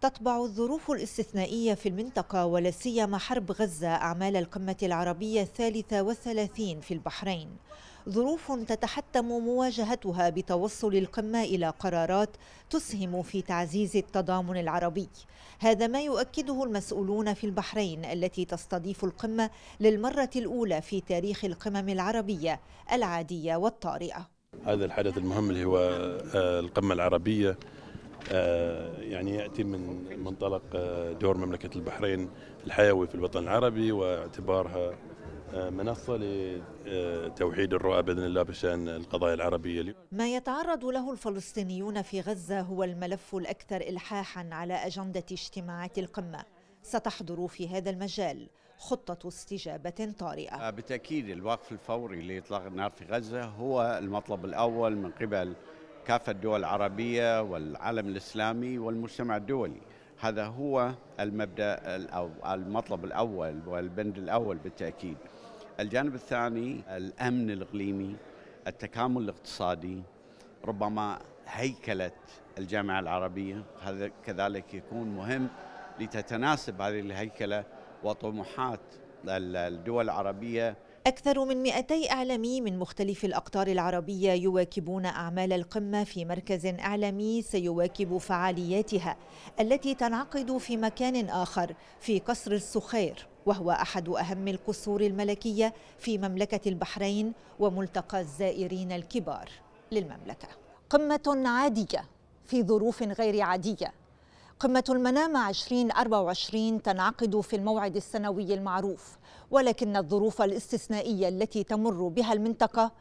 تطبع الظروف الاستثنائية في المنطقة ولا سيما حرب غزة أعمال القمة العربية الثالثة والثلاثين في البحرين ظروف تتحتم مواجهتها بتوصل القمة إلى قرارات تسهم في تعزيز التضامن العربي هذا ما يؤكده المسؤولون في البحرين التي تستضيف القمة للمرة الأولى في تاريخ القمم العربية العادية والطارئة هذا الحدث المهم اللي هو آه، القمة العربية آه، يعني ياتي من منطلق آه، دور مملكه البحرين الحيوي في الوطن العربي واعتبارها آه، منصة لتوحيد الرؤى بإذن الله بشأن القضايا العربية ما يتعرض له الفلسطينيون في غزة هو الملف الأكثر إلحاحا على أجندة اجتماعات القمة ستحضر في هذا المجال خطة استجابة طارئة بالتأكيد الوقف الفوري لإطلاق النار في غزة هو المطلب الأول من قبل كافة الدول العربية والعالم الإسلامي والمجتمع الدولي هذا هو المبدأ أو المطلب الأول والبند الأول بالتأكيد الجانب الثاني الأمن الإقليمي التكامل الاقتصادي ربما هيكلة الجامعة العربية هذا كذلك يكون مهم لتتناسب هذه الهيكلة وطموحات الدول العربية أكثر من 200 إعلامي من مختلف الأقطار العربية يواكبون أعمال القمة في مركز إعلامي سيواكب فعالياتها التي تنعقد في مكان آخر في قصر السخير وهو أحد أهم القصور الملكية في مملكة البحرين وملتقى الزائرين الكبار للمملكة قمة عادية في ظروف غير عادية قمة المنامة 2024 تنعقد في الموعد السنوي المعروف ولكن الظروف الاستثنائية التي تمر بها المنطقة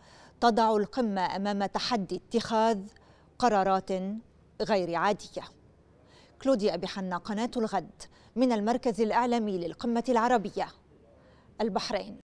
تضع القمة أمام تحدي اتخاذ قرارات غير عادية كلوديا أبي حنا قناة الغد من المركز الإعلامي للقمة العربية البحرين